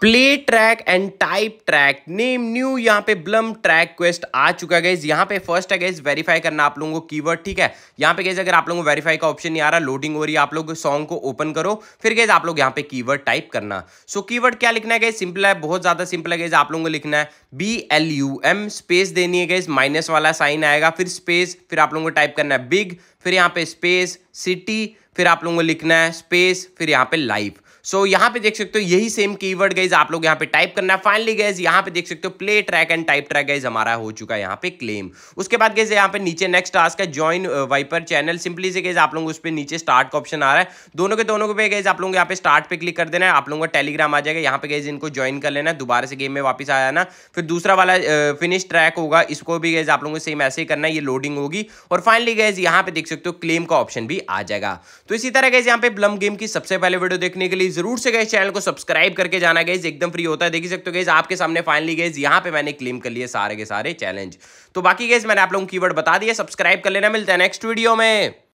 play track and type track name new यहाँ पे Blum track quest आ चुका है गैस यहाँ पे फर्स्ट है गैस वेरीफाई करना आप लोगों को कीवर्ड ठीक है यहाँ पे गैस अगर आप लोगों को वेरीफाई का ऑप्शन नहीं आ रहा लोडिंग हो रही है आप लोग सॉन्ग को ओपन करो फिर गैस आप लोग यहाँ पे कीवर्ड टाइप करना सो so, कीवर्ड क्या लिखना है गैस सिंपल है बहुत ज्यादा सिंपल है गैस आप लोगों को लिखना है B L U M space देनी है गैस माइनस वाला साइन आएगा फिर स्पेस फिर आप लोगों को टाइप करना है बिग फिर यहाँ पे स्पेस सिटी फिर आप लोगों को लिखना है स्पेस फिर यहाँ पे लाइफ सो so, यहाँ पे देख सकते हो यही सेम कीवर्ड गाइज आप लोग यहाँ पे टाइप करना है फाइनली गाइज यहाँ पे देख सकते हो play track and type track guys हमारा हो चुका है यहाँ पे क्लेम उसके बाद गाइज यहाँ पे नीचे नेक्स्ट टास्क है ज्वाइन वाइपर चैनल सिंपली से गाइज आप लोग उस पर नीचे स्टार्ट का ऑप्शन आ रहा है दोनों के दोनों पे गाइज आप लोग यहाँ पे स्टार्ट पे क्लिक कर देना है आप लोगों का टेलीग्राम आ जाएगा यहाँ पे गाइज इनको ज्वाइन कर लेना है दोबारा से गेम में वापस आ जाना फिर दूसरा वाला फिनिश ट्रैक होगा इसको भी गाइज आप लोगों को सेम ऐसे ही करना है ये लोडिंग होगी और फाइनली गाइज यहाँ पे देख सकते सकते हो क्लेम का ऑप्शन भी आ जाएगा तो इसी तरह गैस यहाँ पे ब्लम गेम की सबसे पहले वीडियो देखने के लिए जरूर से गैस चैनल को सब्सक्राइब करके जाना गैस एकदम फ्री होता है देख सकते हो गैस आपके सामने फाइनली गैस यहाँ पे मैंने क्लेम कर लिए सारे के सारे चैलेंज तो बाकी गैस मैंने आप लोगों की बता दिया सब्सक्राइब कर लेना मिलता है नेक्स्ट वीडियो में